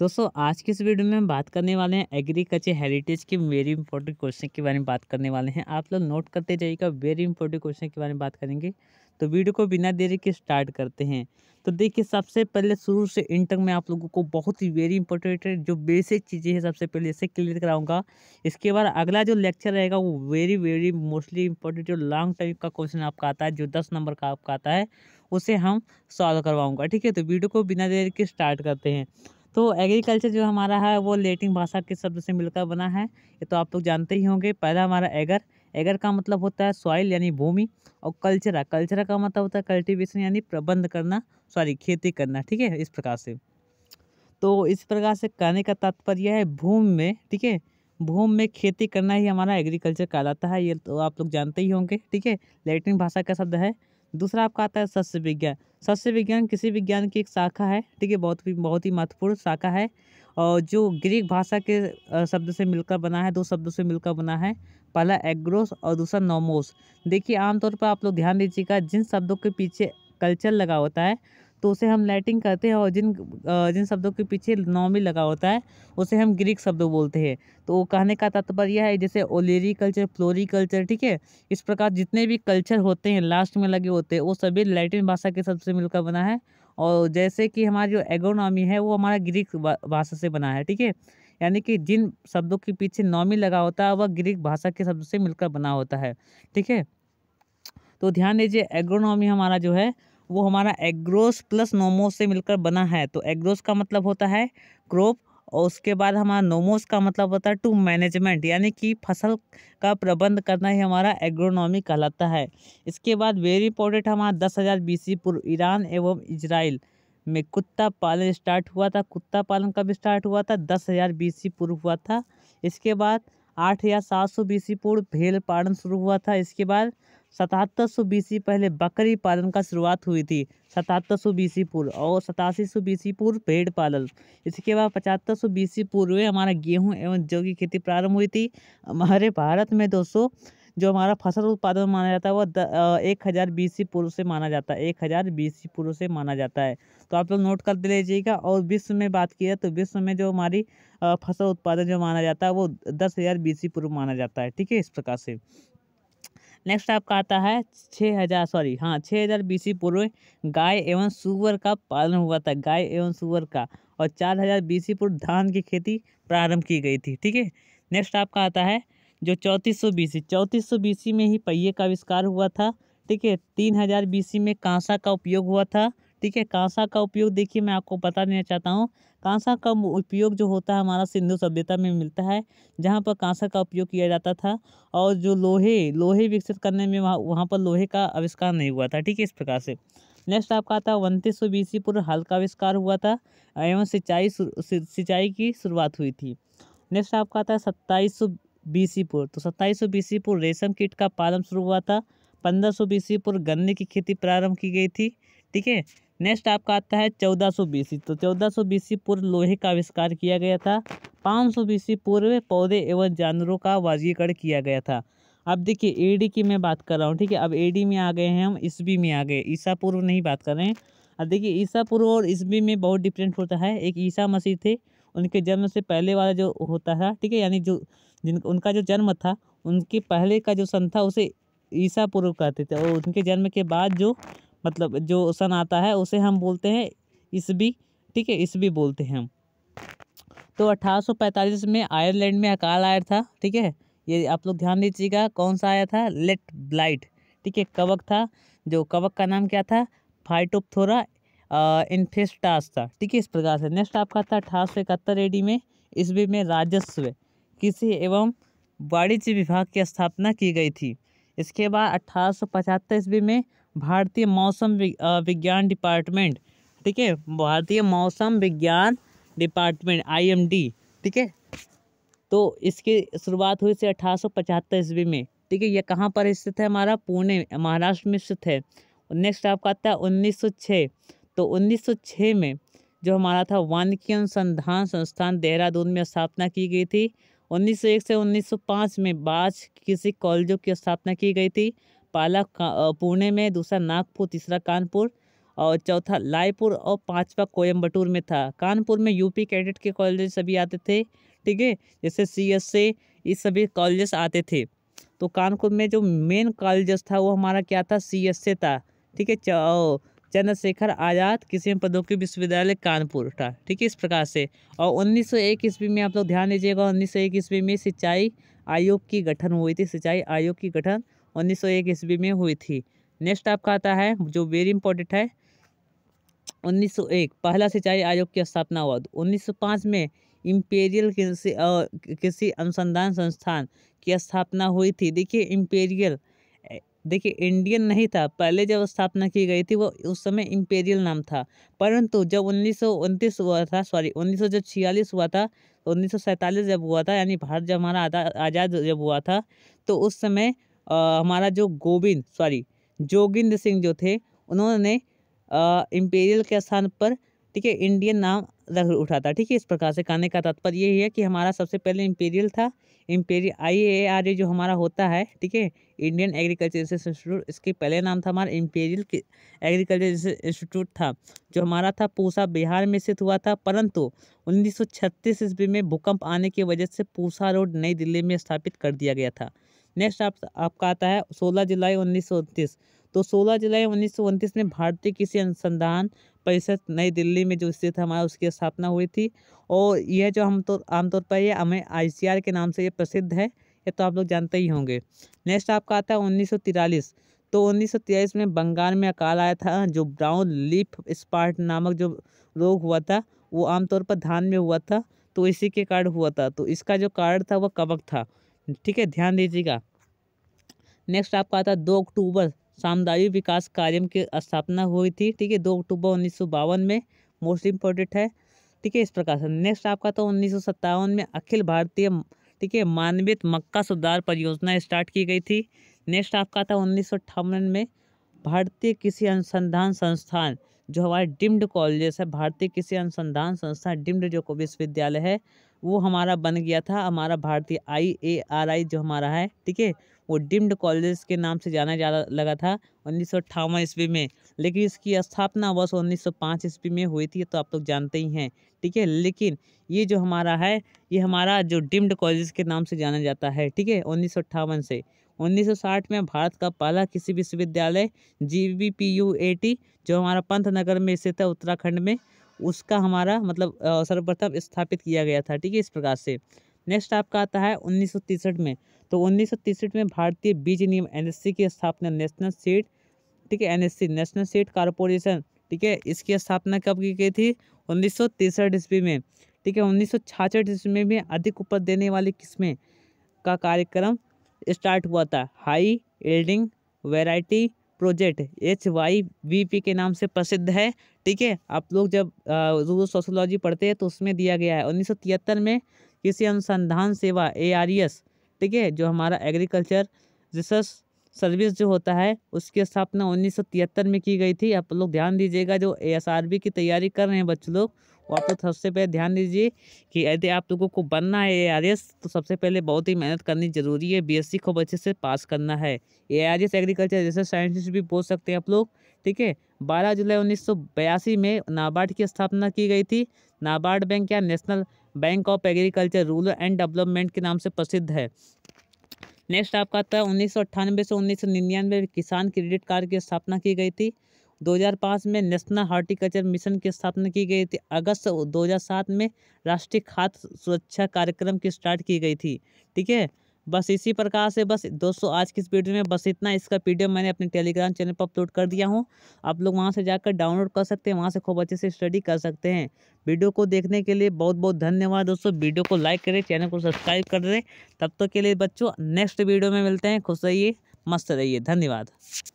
दोस्तों आज के इस वीडियो में हम बात करने वाले हैं एग्रीकल्चर हेरिटेज के वेरी इंपॉर्टेंट क्वेश्चन के बारे में बात करने वाले हैं आप लोग नोट करते जाइएगा वेरी इंपॉर्टेंट क्वेश्चन के बारे में बात करेंगे तो वीडियो को बिना देरी के स्टार्ट करते हैं तो देखिए सबसे पहले शुरू से इन तक मैं आप लोगों को बहुत ही वेरी इंपॉर्टेंट जो बेसिक चीज़ें हैं सबसे पहले इसे क्लियर कराऊंगा इसके बाद अगला जो लेक्चर रहेगा वो वेरी वेरी मोस्टली इंपॉर्टेंट जो लॉन्ग टाइम का क्वेश्चन आपका आता है जो दस नंबर का आपका आता है उसे हम सॉल्व करवाऊँगा ठीक है तो वीडियो को बिना देर के स्टार्ट करते हैं तो एग्रीकल्चर जो हमारा है वो लेटिन भाषा के शब्द से मिलकर बना है ये तो आप लोग जानते ही होंगे पहला हमारा एगर एगर का मतलब होता है सॉइल यानी भूमि और कल्चरा कल्चरा का मतलब होता है कल्टिवेशन यानी प्रबंध करना सॉरी खेती करना ठीक है इस प्रकार से तो इस प्रकार से कहने का तात्पर्य है भूमि में ठीक है भूमि में खेती करना ही हमारा एग्रीकल्चर कहलाता है ये तो आप लोग जानते ही होंगे ठीक है लेटिन भाषा का शब्द है दूसरा आपका आता है सस्य विज्ञान सस्य विज्ञान किसी विज्ञान की एक शाखा है ठीक है बहुत बहुत ही महत्वपूर्ण शाखा है और जो ग्रीक भाषा के शब्द से मिलकर बना है दो शब्दों से मिलकर बना है पहला एग्रोस और दूसरा नोमोस देखिए आमतौर पर आप लोग ध्यान दीजिएगा जिन शब्दों के पीछे कल्चर लगा होता है तो उसे हम लैटिन कहते हैं और जिन जिन शब्दों के पीछे नॉमी लगा होता है उसे हम ग्रीक शब्द बोलते हैं तो कहने का तात्पर्य है जैसे ओलेरी कल्चर फ्लोरी कल्चर ठीक है इस प्रकार जितने भी कल्चर होते हैं लास्ट में लगे होते हैं वो सभी लैटिन भाषा के शब्द से मिलकर बना है और जैसे कि हमारा जो एगोनॉमी है वो हमारा ग्रीक भाषा से बना है ठीक है यानी कि जिन शब्दों के पीछे नॉमी लगा होता है वह ग्रीक भाषा के शब्द से मिलकर बना होता है ठीक है तो ध्यान दीजिए एग्रोनॉमी हमारा जो है वो हमारा एग्रोस प्लस नोमोस से मिलकर बना है तो एग्रोस का मतलब होता है क्रॉप और उसके बाद हमारा नोमोस का मतलब होता है टू मैनेजमेंट यानी कि फसल का प्रबंध करना ही हमारा एग्रोनॉमी कहलाता है इसके बाद वेरी इंपॉर्टेंट हमारा दस हज़ार बीसी पूर्व ईरान एवं इजराइल में कुत्ता पालन स्टार्ट हुआ था कुत्ता पालन कब स्टार्ट हुआ था दस हज़ार सी पूर्व हुआ था इसके बाद आठ हज़ार सात सौ सी पूर्व भेल पालन शुरू हुआ था इसके बाद सतहत्तर सौ बीस पहले बकरी पालन का शुरुआत हुई थी सतहत्तर सौ बीस पूर्व और सतासी सौ बीस पूर्व भेड़ पालन इसके बाद पचहत्तर सौ बीस पूर्व में हमारा गेहूं एवं जौ की खेती प्रारंभ हुई थी हमारे भारत में दोस्तों जो हमारा फसल उत्पादन माना जाता है वह एक हज़ार बीस पूर्व से माना जाता है एक हज़ार बीस पूर्व से माना जाता है तो आप लोग नोट कर लीजिएगा और विश्व में बात की जाए तो विश्व में जो हमारी फसल उत्पादन जो माना जाता है वो दस हज़ार बीस पूर्व माना जाता है ठीक है इस प्रकार से नेक्स्ट आपका आता है छः हज़ार सॉरी हाँ छः हज़ार बीसी पूर्व गाय एवं सुअर का पालन हुआ था गाय एवं सुअर का और चार हज़ार बीसी पूर्व धान की खेती प्रारंभ की गई थी ठीक है नेक्स्ट आपका आता है जो चौंतीस सौ सी चौंतीस सौ सी में ही पहिए का आविष्कार हुआ था ठीक है तीन हज़ार बीसी में कांसा का उपयोग हुआ था ठीक है कांसा का उपयोग देखिए मैं आपको बता देना चाहता हूँ कांसा का उपयोग जो होता है हमारा सिंधु सभ्यता में मिलता है जहाँ पर कांसा का उपयोग किया जाता था और जो लोहे लोहे विकसित करने में वहाँ वहाँ पर लोहे का आविष्कार नहीं हुआ था ठीक है इस प्रकार से नेक्स्ट आपका आता है उनतीस सौ बीसी पूर्व हल का आविष्कार हुआ था एवं सिंचाई सिंचाई की शुरुआत हुई थी नेक्स्ट आपका आता है सत्ताईस सौ बीसी पूर्व तो सत्ताईस सौ बीसी पूर्व रेशम कीट का पालन शुरू हुआ था पंद्रह सौ बीसी पूर्व गन्ने की खेती प्रारंभ की गई थी ठीक है नेक्स्ट आपका आता है चौदह सौ बीस तो चौदह सौ बीस पूर्व लोहे का आविष्कार किया गया था पाँच सौ बीसी पूर्व पौधे एवं जानवरों का वाजीकरण किया गया था अब देखिए एडी की मैं बात कर रहा हूँ ठीक है अब एडी में आ गए हैं हम ईस्वी में आ गए ईसा पूर्व नहीं बात कर रहे हैं अब देखिए ईसा पूर्व और ईस्वी में बहुत डिफरेंट होता है एक ईसा मसीह थे उनके जन्म से पहले वाला जो होता था ठीक है यानी जो जिन उनका जो जन्म था उनके पहले का जो सन था उसे ईसा पूर्व कहते थे और उनके जन्म के बाद जो मतलब जो सन आता है उसे हम बोलते हैं ईस्वी ठीक है ईस्वी बोलते हैं हम तो 1845 में आयरलैंड में अकाल आया था ठीक है ये आप लोग ध्यान दीजिएगा कौन सा आया था लेट ब्लाइट ठीक है कवक था जो कवक का नाम क्या था फाइटोपथोरा इन्फेस्टास था ठीक है इस प्रकार से नेक्स्ट आपका था अठारह सौ इकहत्तर एडी में ईस्वी में राजस्व कृषि एवं वाणिज्य विभाग की स्थापना की गई थी इसके बाद अठारह सौ पचहत्तर ईस्वी में भारतीय मौसम विज्ञान डिपार्टमेंट ठीक है भारतीय मौसम विज्ञान डिपार्टमेंट आईएमडी ठीक है तो इसकी शुरुआत हुई से अठारह सौ पचहत्तर ईस्वी में ठीक है यह कहाँ पर स्थित है हमारा पुणे महाराष्ट्र में स्थित है नेक्स्ट आपका आता है उन्नीस सौ छः तो उन्नीस सौ छः में जो हमारा था वानिकी अनुसंधान संस्थान देहरादून में स्थापना की गई थी एक से 1905 में बाज किसी कॉलेजों की स्थापना की गई थी पहला पुणे में दूसरा नागपुर तीसरा कानपुर और चौथा लायपुर और पांचवा कोयम्बटूर में था कानपुर में यूपी कैडेट के कॉलेज सभी आते थे ठीक है जैसे सी एस ए इस सभी कॉलेजेस आते थे तो कानपुर में जो मेन कॉलेजेस था वो हमारा क्या था सी एस ए था ठीक है चंद्रशेखर आज़ाद पदों प्रौद्योगिकी विश्वविद्यालय कानपुर था ठीक है इस प्रकार से और उन्नीस सौ एक ईस्वी में आप लोग ध्यान दीजिएगा उन्नीस सौ एक ईस्वी में सिंचाई आयोग की गठन हुई थी सिंचाई आयोग की गठन उन्नीस सौ एक ईस्वी में हुई थी नेक्स्ट आपका आता है जो वेरी इंपॉर्टेंट है 1901 पहला सिंचाई आयोग की स्थापना हुआ 1905 में इम्पेरियल कृषि कृषि अनुसंधान संस्थान की स्थापना हुई थी देखिए इम्पेरियल देखिए इंडियन नहीं था पहले जब स्थापना की गई थी वो उस समय इम्पेरियल नाम था परंतु जब उन्नीस हुआ था सॉरी उन्नीस हुआ था उन्नीस जब हुआ था यानी भारत जब हमारा आज़ाद जब हुआ था तो उस समय हमारा जो गोविंद सॉरी जोगिंद सिंह जो थे उन्होंने इम्पेरियल के स्थान पर ठीक है इंडियन नाम रख उठा था ठीक है इस प्रकार से कहने का तात्पर्य यही है कि हमारा सबसे पहले इम्पेरियल था imperial I A R A जो हमारा होता है ठीक है इंडियन एग्रीकल्चर रिसर्च इंस्टीट्यूट इसके पहले नाम था हमारा इम्पेरियल एग्रीकल्चर इंस्टीट्यूट था जो हमारा था पूसा बिहार में स्थित हुआ था परंतु 1936 ईस्वी में भूकंप आने की वजह से पूसा रोड नई दिल्ली में स्थापित कर दिया गया था नेक्स्ट आप, आपका आता है सोलह जुलाई उन्नीस तो सोलह जुलाई उन्नीस में भारतीय कृषि अनुसंधान परिषद नई दिल्ली में जो स्थित हमारा उसकी स्थापना हुई थी और यह जो हम तो आमतौर पर ये हमें आई के नाम से ये प्रसिद्ध है ये तो आप लोग जानते ही होंगे नेक्स्ट आपका आता है उन्नीस तो उन्नीस में बंगाल में अकाल आया था जो ब्राउन लीफ स्पार्ट नामक जो रोग हुआ था वो आमतौर पर धान में हुआ था तो इसी के कारण हुआ था तो इसका जो कारण था वह कवक था ठीक है ध्यान दीजिएगा नेक्स्ट आपका आता है दो अक्टूबर सामुदायिक विकास कार्यम की स्थापना हुई थी ठीक है दो अक्टूबर उन्नीस में मोस्ट इम्पोर्टेंट है ठीक है इस प्रकार से नेक्स्ट आपका तो उन्नीस में अखिल भारतीय ठीक है मानवित मक्का सुधार परियोजना स्टार्ट की गई थी नेक्स्ट आपका था उन्नीस में भारतीय कृषि अनुसंधान संस्थान जो हमारे डिम्ड कॉलेज है भारतीय कृषि अनुसंधान संस्थान डिम्ड जो विश्वविद्यालय है वो हमारा बन गया था हमारा भारतीय आई ए आर आई जो हमारा है ठीक है वो डिम्ड कॉलेज के नाम से जाना जा लगा था उन्नीस सौ ईस्वी में लेकिन इसकी स्थापना वर्ष 1905 ईस्वी में हुई थी तो आप लोग जानते ही हैं ठीक है लेकिन ये जो हमारा है ये हमारा जो डिम्ड कॉलेज के नाम से जाना जाता है ठीक है उन्नीस से 1960 में भारत का पहला कृषि विश्वविद्यालय G B P U A T जो हमारा नगर में स्थित है उत्तराखंड में उसका हमारा मतलब सर्वप्रथम स्थापित किया गया था ठीक है इस प्रकार से नेक्स्ट आपका आता है उन्नीस में तो उन्नीस में भारतीय बीज नियम एन की स्थापना नेशनल सीट ठीक है एन नेशनल सीट कॉरपोरेशन ठीक है इसकी स्थापना कब की गई थी उन्नीस सौ ईस्वी में ठीक है उन्नीस सौ ईस्वी में भी अधिक उपज देने वाली किस्में का कार्यक्रम स्टार्ट हुआ था high yielding variety project H Y V P के नाम से प्रसिद्ध है ठीक है आप लोग जब रूल सोशोलॉजी पढ़ते हैं तो उसमें दिया गया है उन्नीस में कृषि अनुसंधान सेवा ए आर एस ठीक है जो हमारा एग्रीकल्चर रिसर्च सर्विस जो होता है उसकी स्थापना उन्नीस में की गई थी आप लोग ध्यान दीजिएगा जो ए की तैयारी कर रहे हैं बच्चे लोग वहाँ पर सबसे पहले ध्यान दीजिए कि यदि आप लोगों को बनना है ए आर एस तो सबसे पहले बहुत ही मेहनत करनी जरूरी है बीएससी को अच्छे से पास करना है A R S agriculture research scientist भी बोल सकते हैं आप लोग ठीक है बारह जुलाई उन्नीस में नाबार्ड की स्थापना की गई थी नाबार्ड बैंक या national bank of agriculture rural and development के नाम से प्रसिद्ध है नेक्स्ट आपका आता है उन्नीस से उन्नीस किसान क्रेडिट कार्ड की स्थापना की गई थी 2005 में नेशनल हार्टिकल्चर मिशन की स्थापना की गई थी अगस्त 2007 में राष्ट्रीय खाद्य सुरक्षा कार्यक्रम की स्टार्ट की गई थी ठीक है बस इसी प्रकार से बस दोस्तों आज की इस वीडियो में बस इतना इसका पीडीएफ मैंने अपने टेलीग्राम चैनल पर अपलोड कर दिया हूँ आप लोग वहाँ से जाकर डाउनलोड कर सकते हैं वहाँ से खूब अच्छे से स्टडी कर सकते हैं वीडियो को देखने के लिए बहुत बहुत धन्यवाद दोस्तों वीडियो को लाइक करें चैनल को सब्सक्राइब कर दें तब तक तो के लिए बच्चों नेक्स्ट वीडियो में मिलते हैं खुश रहिए मस्त रहिए धन्यवाद